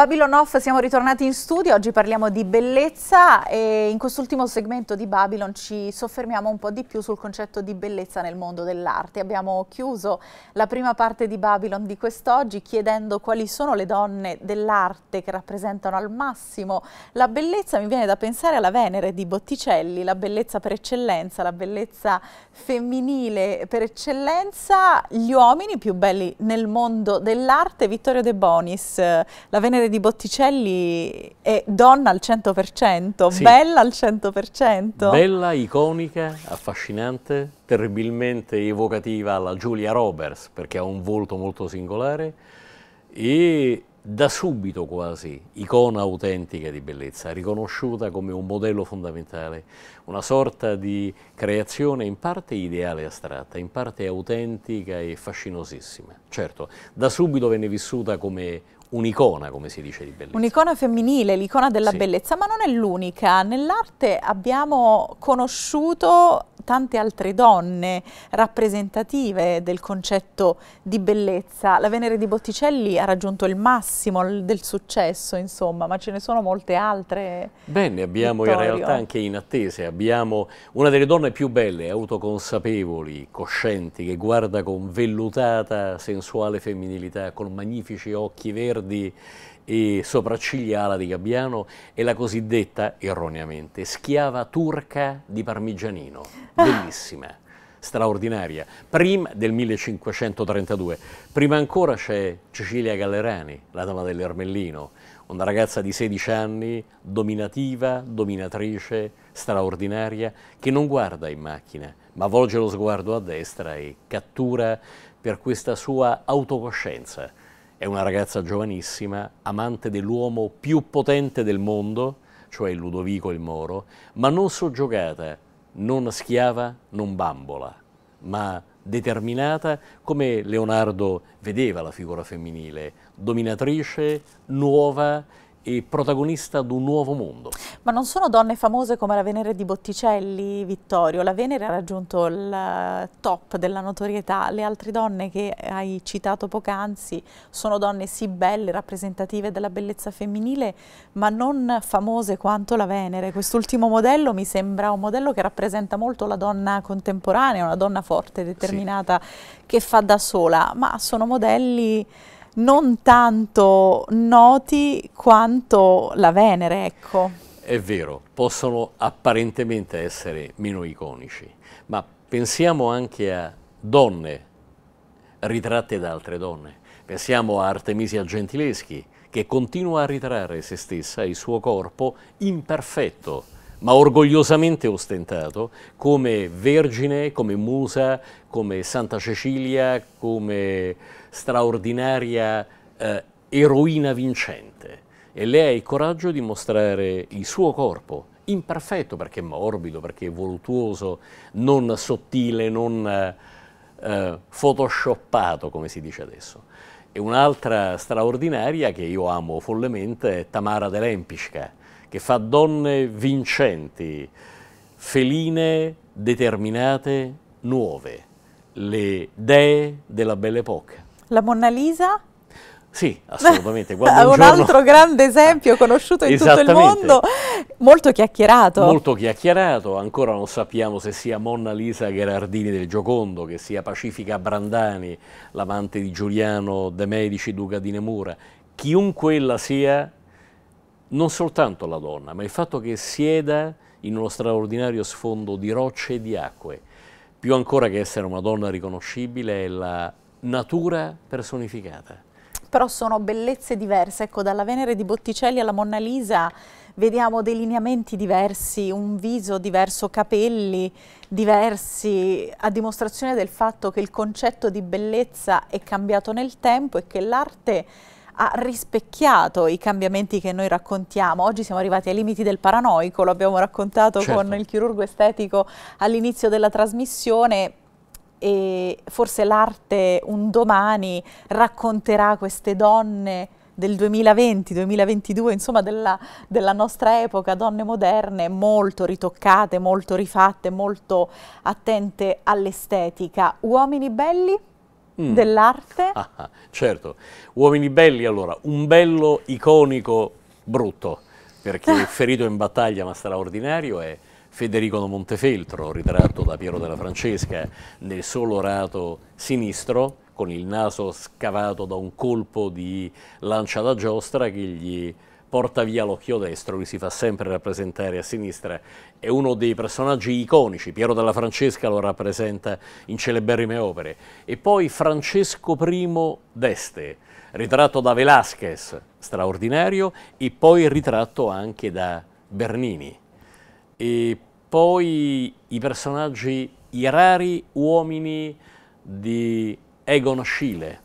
Babylon Off, siamo ritornati in studio, oggi parliamo di bellezza e in quest'ultimo segmento di Babylon ci soffermiamo un po' di più sul concetto di bellezza nel mondo dell'arte. Abbiamo chiuso la prima parte di Babylon di quest'oggi chiedendo quali sono le donne dell'arte che rappresentano al massimo la bellezza. Mi viene da pensare alla Venere di Botticelli, la bellezza per eccellenza, la bellezza femminile per eccellenza, gli uomini più belli nel mondo dell'arte, Vittorio De Bonis, la Venere di Botticelli è donna al 100%, sì. bella al 100%. Bella, iconica, affascinante, terribilmente evocativa alla Julia Roberts perché ha un volto molto singolare e da subito quasi icona autentica di bellezza, riconosciuta come un modello fondamentale, una sorta di creazione in parte ideale e astratta, in parte autentica e fascinosissima. Certo, da subito venne vissuta come un'icona, come si dice, di bellezza. Un'icona femminile, l'icona della sì. bellezza, ma non è l'unica. Nell'arte abbiamo conosciuto tante altre donne rappresentative del concetto di bellezza. La Venere di Botticelli ha raggiunto il massimo del successo, insomma, ma ce ne sono molte altre. Bene, abbiamo Vittorio. in realtà anche in attese, abbiamo una delle donne più belle, autoconsapevoli, coscienti, che guarda con vellutata, sensuale femminilità, con magnifici occhi verdi, verdi e sopracciglia ala di gabbiano e la cosiddetta, erroneamente, schiava turca di Parmigianino, ah. bellissima. Ah. straordinaria, prima del 1532, prima ancora c'è Cecilia Gallerani, la dama dell'Ermellino, una ragazza di 16 anni, dominativa, dominatrice, straordinaria, che non guarda in macchina, ma volge lo sguardo a destra e cattura per questa sua autocoscienza è una ragazza giovanissima, amante dell'uomo più potente del mondo, cioè Ludovico il Moro, ma non soggiogata, non schiava, non bambola, ma determinata come Leonardo vedeva la figura femminile, dominatrice, nuova, e protagonista di un nuovo mondo. Ma non sono donne famose come la Venere di Botticelli, Vittorio. La Venere ha raggiunto il top della notorietà. Le altre donne che hai citato poc'anzi sono donne sì belle, rappresentative della bellezza femminile, ma non famose quanto la Venere. Quest'ultimo modello mi sembra un modello che rappresenta molto la donna contemporanea, una donna forte, determinata, sì. che fa da sola, ma sono modelli non tanto noti quanto la Venere, ecco. È vero, possono apparentemente essere meno iconici, ma pensiamo anche a donne ritratte da altre donne. Pensiamo a Artemisia Gentileschi, che continua a ritrarre se stessa il suo corpo imperfetto, ma orgogliosamente ostentato, come vergine, come musa, come Santa Cecilia, come straordinaria eh, eroina vincente e lei ha il coraggio di mostrare il suo corpo, imperfetto perché morbido, perché voluttuoso, non sottile, non eh, eh, photoshoppato come si dice adesso. E un'altra straordinaria che io amo follemente è Tamara De Lempischka, che fa donne vincenti, feline, determinate, nuove, le dee della Belle Époque. La Mona Lisa? Sì, assolutamente. Guarda, un, un altro grande esempio conosciuto in tutto il mondo, molto chiacchierato. Molto chiacchierato, ancora non sappiamo se sia Mona Lisa Gherardini del Giocondo, che sia Pacifica Brandani, l'amante di Giuliano De Medici, duca di Nemura. Chiunque ella sia, non soltanto la donna, ma il fatto che sieda in uno straordinario sfondo di rocce e di acque, più ancora che essere una donna riconoscibile è la natura personificata. Però sono bellezze diverse, ecco, dalla Venere di Botticelli alla Monna Lisa vediamo dei lineamenti diversi, un viso diverso, capelli diversi, a dimostrazione del fatto che il concetto di bellezza è cambiato nel tempo e che l'arte ha rispecchiato i cambiamenti che noi raccontiamo. Oggi siamo arrivati ai limiti del paranoico, lo abbiamo raccontato certo. con il chirurgo estetico all'inizio della trasmissione e forse l'arte un domani racconterà queste donne del 2020, 2022, insomma della, della, nostra epoca, donne moderne molto ritoccate, molto rifatte, molto attente all'estetica. Uomini belli mm. dell'arte? Ah, ah certo, uomini belli allora, un bello iconico brutto, perché ferito in battaglia ma straordinario è... Federico Montefeltro, ritratto da Piero della Francesca, nel solo rato sinistro, con il naso scavato da un colpo di lancia da giostra che gli porta via l'occhio destro, lui si fa sempre rappresentare a sinistra, è uno dei personaggi iconici, Piero della Francesca lo rappresenta in celeberrime opere, e poi Francesco I d'Este, ritratto da Velázquez, straordinario, e poi ritratto anche da Bernini, e poi i personaggi, i rari uomini di Egon Schiele,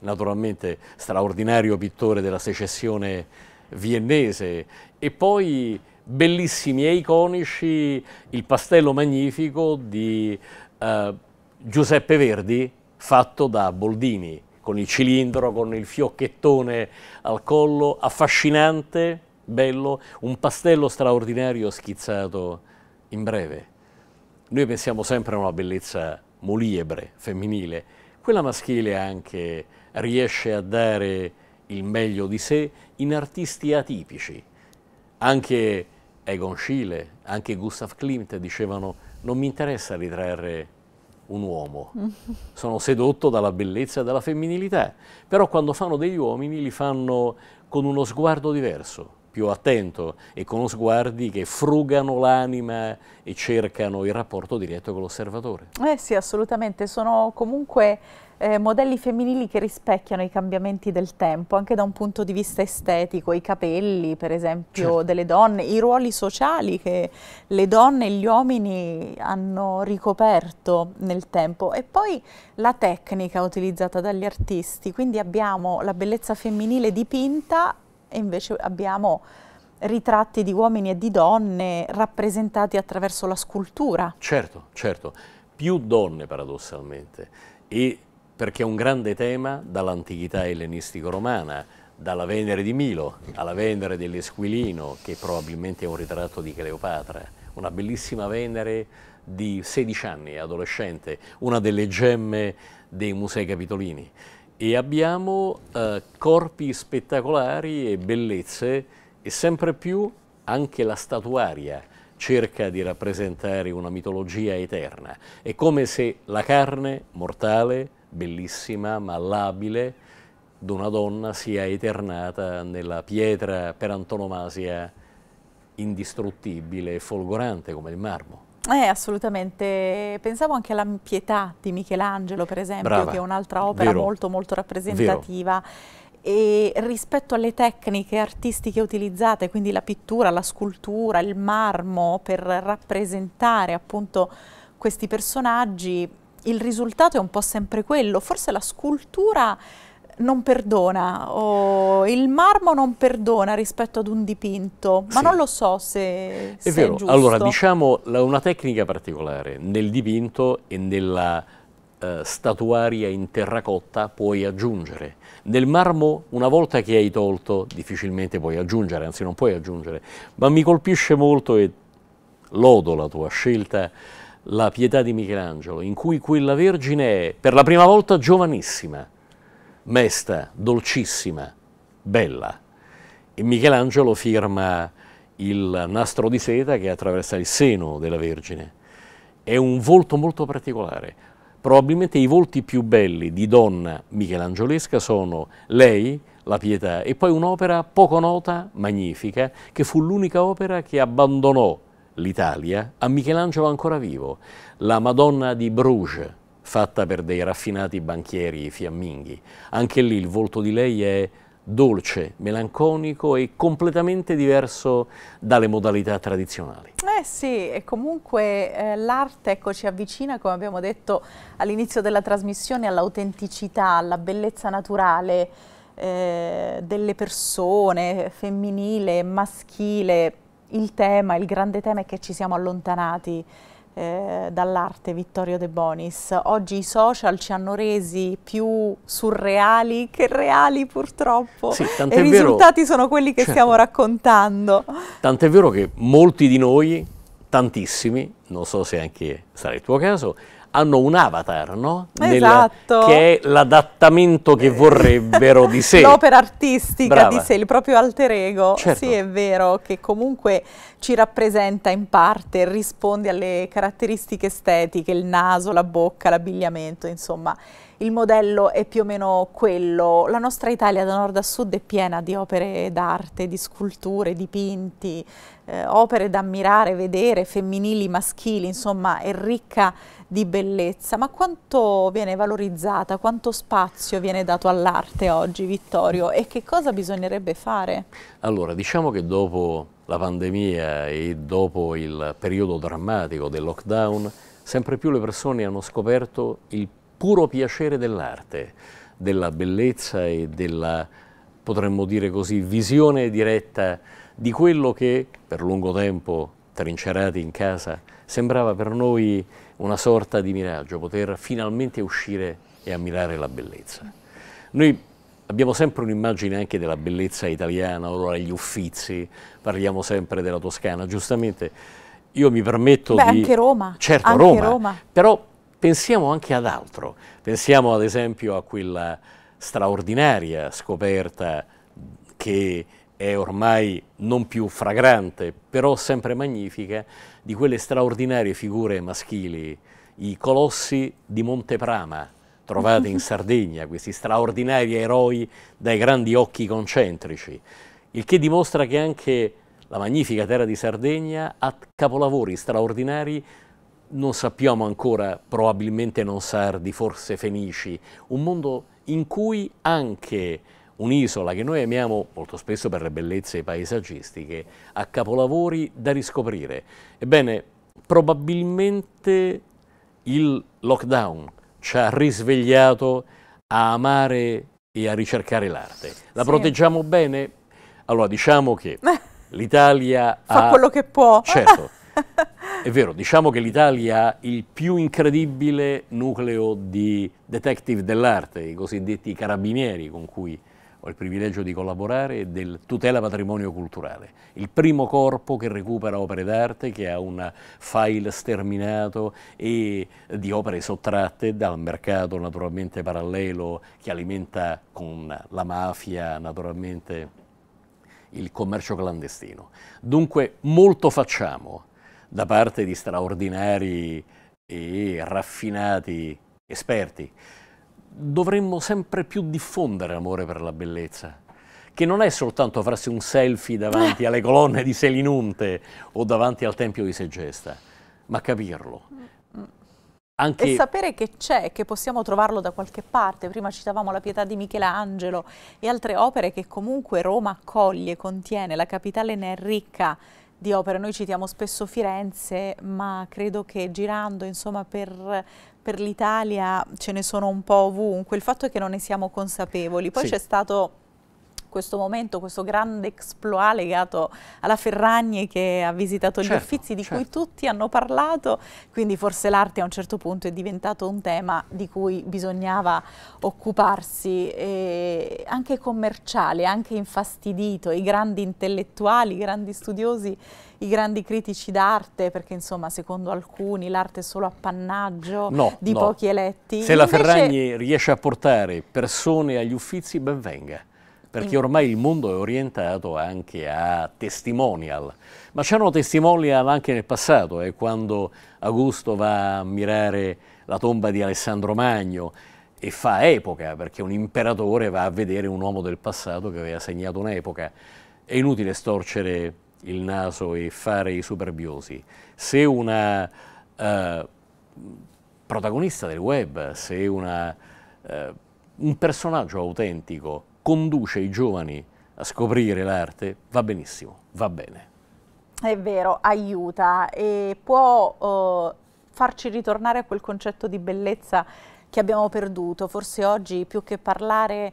naturalmente straordinario pittore della secessione viennese, e poi bellissimi e iconici il pastello magnifico di eh, Giuseppe Verdi fatto da Boldini, con il cilindro, con il fiocchettone al collo, affascinante, bello, un pastello straordinario schizzato in breve. Noi pensiamo sempre a una bellezza muliebre, femminile, quella maschile anche riesce a dare il meglio di sé in artisti atipici. Anche Egon Schiele, anche Gustav Klimt dicevano non mi interessa ritrarre un uomo, sono sedotto dalla bellezza e dalla femminilità, però quando fanno degli uomini li fanno con uno sguardo diverso, più attento e con sguardi che frugano l'anima e cercano il rapporto diretto con l'osservatore. Eh sì, assolutamente, sono comunque eh, modelli femminili che rispecchiano i cambiamenti del tempo, anche da un punto di vista estetico, i capelli per esempio certo. delle donne, i ruoli sociali che le donne e gli uomini hanno ricoperto nel tempo e poi la tecnica utilizzata dagli artisti, quindi abbiamo la bellezza femminile dipinta e invece abbiamo ritratti di uomini e di donne rappresentati attraverso la scultura. Certo, certo, più donne paradossalmente, e perché è un grande tema dall'antichità ellenistico-romana, dalla Venere di Milo alla Venere dell'Esquilino, che probabilmente è un ritratto di Cleopatra, una bellissima Venere di 16 anni, adolescente, una delle gemme dei musei capitolini e abbiamo eh, corpi spettacolari e bellezze e sempre più anche la statuaria cerca di rappresentare una mitologia eterna. È come se la carne mortale, bellissima ma labile, d'una donna sia eternata nella pietra per antonomasia indistruttibile e folgorante come il marmo. Eh, assolutamente. Pensavo anche alla pietà di Michelangelo, per esempio, Brava. che è un'altra opera Vero. molto molto rappresentativa. Vero. E rispetto alle tecniche artistiche utilizzate, quindi la pittura, la scultura, il marmo per rappresentare appunto questi personaggi, il risultato è un po' sempre quello. Forse la scultura non perdona o il marmo non perdona rispetto ad un dipinto, ma sì. non lo so se, è se vero. È giusto. Allora, diciamo la, una tecnica particolare nel dipinto e nella eh, statuaria in terracotta puoi aggiungere. Nel marmo, una volta che hai tolto, difficilmente puoi aggiungere, anzi non puoi aggiungere, ma mi colpisce molto e lodo la tua scelta la pietà di Michelangelo, in cui quella Vergine è per la prima volta giovanissima, mesta, dolcissima, bella. E Michelangelo firma il nastro di seta che attraversa il seno della Vergine. È un volto molto particolare. Probabilmente i volti più belli di donna michelangiolesca sono lei, la pietà, e poi un'opera poco nota, magnifica, che fu l'unica opera che abbandonò l'Italia a Michelangelo ancora vivo, la Madonna di Bruges, fatta per dei raffinati banchieri fiamminghi. Anche lì il volto di lei è dolce, melanconico e completamente diverso dalle modalità tradizionali. Eh sì, e comunque eh, l'arte ecco, ci avvicina, come abbiamo detto all'inizio della trasmissione, all'autenticità, alla bellezza naturale eh, delle persone, femminile, maschile. Il tema, il grande tema è che ci siamo allontanati eh, dall'arte Vittorio De Bonis. Oggi i social ci hanno resi più surreali che reali purtroppo. Sì, I vero, risultati sono quelli che certo. stiamo raccontando. Tant'è vero che molti di noi, tantissimi, non so se anche sarà il tuo caso, hanno un avatar, no? Esatto. Nel, che è l'adattamento che vorrebbero di sé. L'opera artistica Brava. di sé, il proprio alter ego. Certo. Sì, è vero, che comunque ci rappresenta in parte, risponde alle caratteristiche estetiche, il naso, la bocca, l'abbigliamento, insomma. Il modello è più o meno quello. La nostra Italia da nord a sud è piena di opere d'arte, di sculture, dipinti, eh, opere da ammirare, vedere, femminili, maschili, insomma, è ricca di bellezza, ma quanto viene valorizzata, quanto spazio viene dato all'arte oggi, Vittorio, e che cosa bisognerebbe fare? Allora, diciamo che dopo la pandemia e dopo il periodo drammatico del lockdown, sempre più le persone hanno scoperto il puro piacere dell'arte, della bellezza e della, potremmo dire così, visione diretta di quello che per lungo tempo, trincerati in casa, sembrava per noi una sorta di miraggio, poter finalmente uscire e ammirare la bellezza. Noi abbiamo sempre un'immagine anche della bellezza italiana, allora gli uffizi, parliamo sempre della Toscana, giustamente io mi permetto Beh, di... anche Roma. Certo, anche Roma, Roma. Però pensiamo anche ad altro, pensiamo ad esempio a quella straordinaria scoperta che è ormai non più fragrante, però sempre magnifica, di quelle straordinarie figure maschili, i colossi di Monteprama, trovati in Sardegna, questi straordinari eroi dai grandi occhi concentrici, il che dimostra che anche la magnifica terra di Sardegna ha capolavori straordinari non sappiamo ancora, probabilmente non sardi, forse fenici, un mondo in cui anche un'isola che noi amiamo molto spesso per le bellezze paesaggistiche, ha capolavori da riscoprire. Ebbene, probabilmente il lockdown ci ha risvegliato a amare e a ricercare l'arte. La sì. proteggiamo bene? Allora, diciamo che l'Italia Fa quello che può. Certo. È vero, diciamo che l'Italia ha il più incredibile nucleo di detective dell'arte, i cosiddetti carabinieri con cui ho il privilegio di collaborare, del Tutela Patrimonio Culturale, il primo corpo che recupera opere d'arte, che ha un file sterminato e di opere sottratte dal mercato naturalmente parallelo che alimenta con la mafia naturalmente il commercio clandestino. Dunque molto facciamo da parte di straordinari e raffinati esperti dovremmo sempre più diffondere l'amore per la bellezza, che non è soltanto farsi un selfie davanti alle colonne di Selinunte o davanti al Tempio di Segesta, ma capirlo. Anche... E sapere che c'è, che possiamo trovarlo da qualche parte. Prima citavamo la pietà di Michelangelo e altre opere che comunque Roma accoglie, contiene, la capitale ne è ricca di opere. Noi citiamo spesso Firenze, ma credo che girando insomma, per per l'Italia ce ne sono un po' ovunque, il fatto è che non ne siamo consapevoli. Poi sì. c'è stato questo momento, questo grande exploit legato alla Ferragni che ha visitato certo, gli Uffizi di certo. cui tutti hanno parlato, quindi forse l'arte a un certo punto è diventato un tema di cui bisognava occuparsi, eh, anche commerciale, anche infastidito, i grandi intellettuali, i grandi studiosi, i grandi critici d'arte, perché insomma secondo alcuni l'arte è solo appannaggio no, di no. pochi eletti. Se Invece... la Ferragni riesce a portare persone agli Uffizi, ben venga perché ormai il mondo è orientato anche a testimonial, ma c'erano testimonial anche nel passato, eh, quando Augusto va a ammirare la tomba di Alessandro Magno e fa epoca, perché un imperatore va a vedere un uomo del passato che aveva segnato un'epoca. È inutile storcere il naso e fare i superbiosi. Se una eh, protagonista del web, se una, eh, un personaggio autentico conduce i giovani a scoprire l'arte, va benissimo, va bene. È vero, aiuta e può eh, farci ritornare a quel concetto di bellezza che abbiamo perduto. Forse oggi più che parlare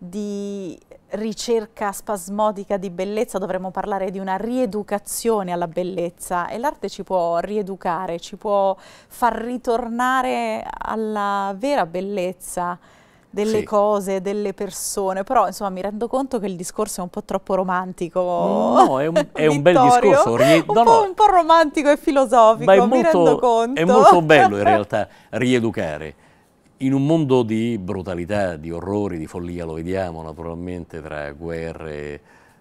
di ricerca spasmodica di bellezza dovremmo parlare di una rieducazione alla bellezza e l'arte ci può rieducare, ci può far ritornare alla vera bellezza delle sì. cose, delle persone, però insomma mi rendo conto che il discorso è un po' troppo romantico. No, è un, è un bel discorso. Rie- un, no, po', no. un, po', romantico e filosofico, Ma è molto, È molto bello in realtà rieducare. In un mondo di brutalità, di orrori, di follia, lo vediamo naturalmente tra guerre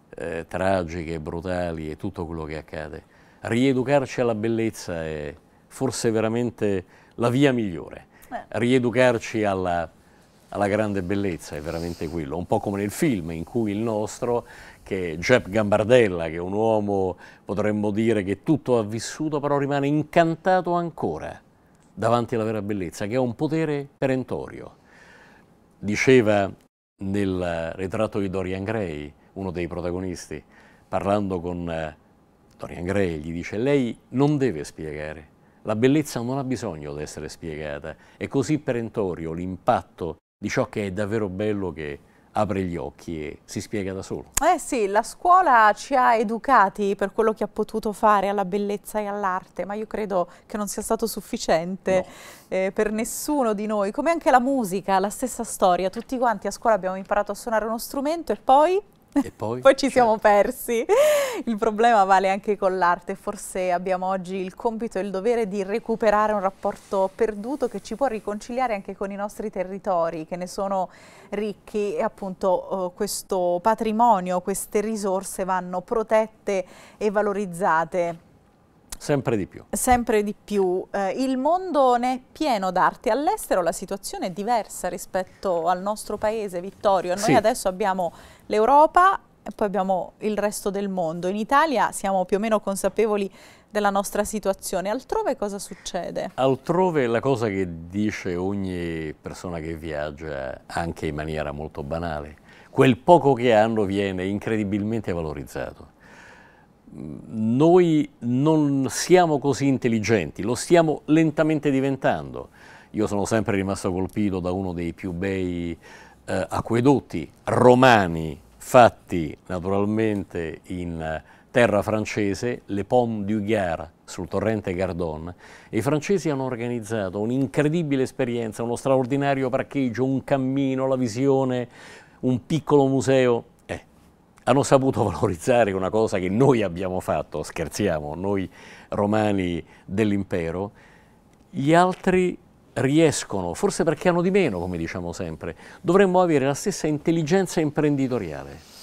eh, tragiche, brutali e tutto quello che accade, rieducarci alla bellezza è forse veramente la via migliore. Eh. Rieducarci alla alla grande bellezza, è veramente quello, un po' come nel film in cui il nostro, che è Jeb Gambardella, che è un uomo, potremmo dire, che tutto ha vissuto, però rimane incantato ancora davanti alla vera bellezza, che ha un potere perentorio. Diceva nel ritratto di Dorian Gray, uno dei protagonisti, parlando con eh, Dorian Gray, gli dice, lei non deve spiegare, la bellezza non ha bisogno di essere spiegata, è così perentorio l'impatto di ciò che è davvero bello che apre gli occhi e si spiega da solo. Eh sì, la scuola ci ha educati per quello che ha potuto fare alla bellezza e all'arte, ma io credo che non sia stato sufficiente no. eh, per nessuno di noi, come anche la musica, la stessa storia, tutti quanti a scuola abbiamo imparato a suonare uno strumento e poi e poi? poi ci siamo persi. Il problema vale anche con l'arte. Forse abbiamo oggi il compito e il dovere di recuperare un rapporto perduto che ci può riconciliare anche con i nostri territori, che ne sono ricchi e appunto eh, questo patrimonio, queste risorse vanno protette e valorizzate. Sempre di più. Sempre di più. Eh, il mondo ne è pieno d'arte. All'estero la situazione è diversa rispetto al nostro paese, Vittorio. Noi sì. adesso abbiamo l'Europa e poi abbiamo il resto del mondo. In Italia siamo più o meno consapevoli della nostra situazione. Altrove cosa succede? Altrove la cosa che dice ogni persona che viaggia, anche in maniera molto banale, quel poco che hanno viene incredibilmente valorizzato noi non siamo così intelligenti, lo stiamo lentamente diventando. Io sono sempre rimasto colpito da uno dei più bei eh, acquedotti romani fatti naturalmente in eh, terra francese, le Pont du Gard sul torrente Gardon, i francesi hanno organizzato un'incredibile esperienza, uno straordinario parcheggio, un cammino, la visione, un piccolo museo hanno saputo valorizzare una cosa che noi abbiamo fatto, scherziamo, noi romani dell'impero, gli altri riescono, forse perché hanno di meno, come diciamo sempre, dovremmo avere la stessa intelligenza imprenditoriale.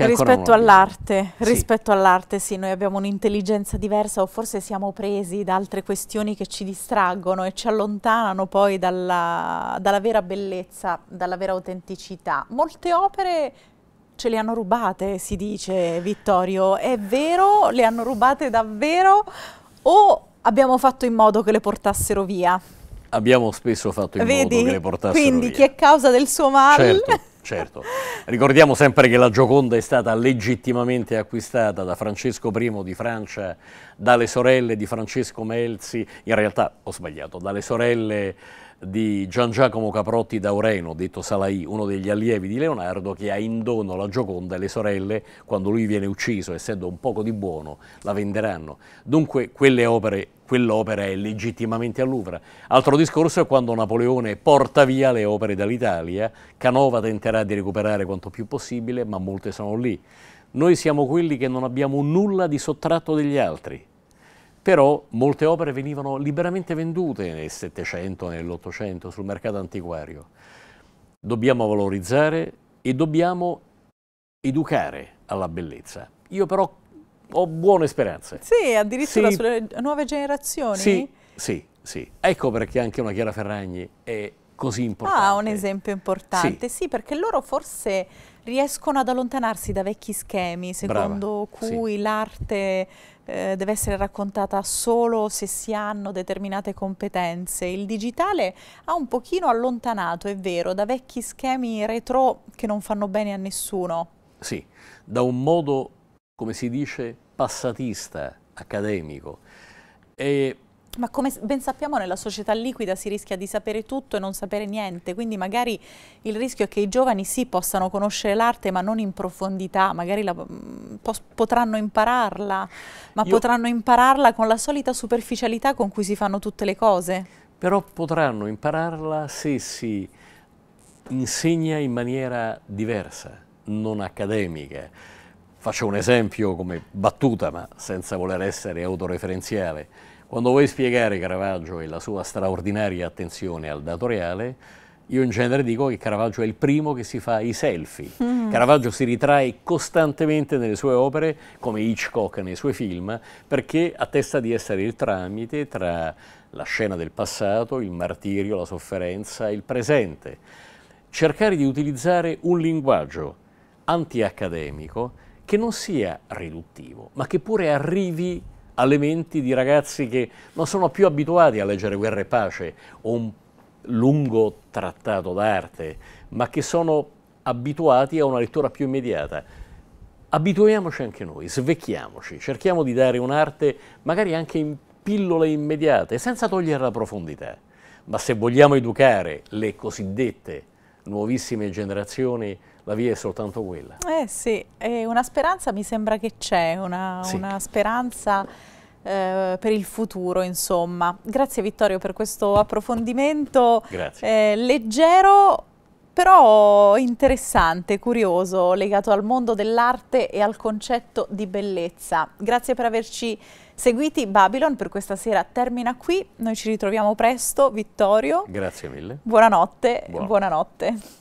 Rispetto all'arte, sì. rispetto all'arte, sì, noi abbiamo un'intelligenza diversa o forse siamo presi da altre questioni che ci distraggono e ci allontanano poi dalla, dalla vera bellezza, dalla vera autenticità. Molte opere ce le hanno rubate, si dice Vittorio. È vero? Le hanno rubate davvero? O abbiamo fatto in modo che le portassero via? Abbiamo spesso fatto in Vedi? modo che le portassero Quindi, via. Quindi chi è causa del suo male? Certo. Certo, ricordiamo sempre che la Gioconda è stata legittimamente acquistata da Francesco I di Francia, dalle sorelle di Francesco Melzi, in realtà ho sbagliato, dalle sorelle di Gian Giacomo Caprotti d'Aureno, detto Salai, uno degli allievi di Leonardo, che ha in dono la Gioconda e le sorelle, quando lui viene ucciso, essendo un poco di buono, la venderanno. Dunque quell'opera è legittimamente al Louvre. Altro discorso è quando Napoleone porta via le opere dall'Italia, Canova tenterà di recuperare quanto più possibile, ma molte sono lì. Noi siamo quelli che non abbiamo nulla di sottratto degli altri però molte opere venivano liberamente vendute nel Settecento, nell'Ottocento, sul mercato antiquario. Dobbiamo valorizzare e dobbiamo educare alla bellezza. Io però ho buone speranze. Sì, addirittura sì. sulle nuove generazioni? Sì, sì, sì. Ecco perché anche una Chiara Ferragni è così importante. Ah, un esempio importante, sì, sì perché loro forse riescono ad allontanarsi da vecchi schemi secondo Brava, cui sì. l'arte eh, deve essere raccontata solo se si hanno determinate competenze. Il digitale ha un pochino allontanato, è vero, da vecchi schemi retro che non fanno bene a nessuno. Sì, da un modo, come si dice, passatista, accademico. E ma come ben sappiamo nella società liquida si rischia di sapere tutto e non sapere niente, quindi magari il rischio è che i giovani sì possano conoscere l'arte ma non in profondità, magari la, mm, po potranno impararla, ma Io... potranno impararla con la solita superficialità con cui si fanno tutte le cose. Però potranno impararla se si insegna in maniera diversa, non accademica. Faccio un esempio come battuta ma senza voler essere autoreferenziale quando vuoi spiegare Caravaggio e la sua straordinaria attenzione al dato reale, io in genere dico che Caravaggio è il primo che si fa i selfie. Mm. Caravaggio si ritrae costantemente nelle sue opere, come Hitchcock nei suoi film, perché attesta di essere il tramite tra la scena del passato, il martirio, la sofferenza e il presente. Cercare di utilizzare un linguaggio antiaccademico che non sia riduttivo, ma che pure arrivi alle menti di ragazzi che non sono più abituati a leggere Guerra e Pace o un lungo trattato d'arte, ma che sono abituati a una lettura più immediata. Abituiamoci anche noi, svecchiamoci, cerchiamo di dare un'arte magari anche in pillole immediate, senza togliere la profondità. Ma se vogliamo educare le cosiddette nuovissime generazioni la via è soltanto quella. Eh sì, eh, una speranza mi sembra che c'è, una, sì. una, speranza eh, per il futuro insomma. Grazie Vittorio per questo approfondimento eh, leggero però interessante, curioso, legato al mondo dell'arte e al concetto di bellezza. Grazie per averci seguiti. Babylon per questa sera termina qui, noi ci ritroviamo presto. Vittorio. Grazie mille. Buonanotte. Buonanotte. buonanotte.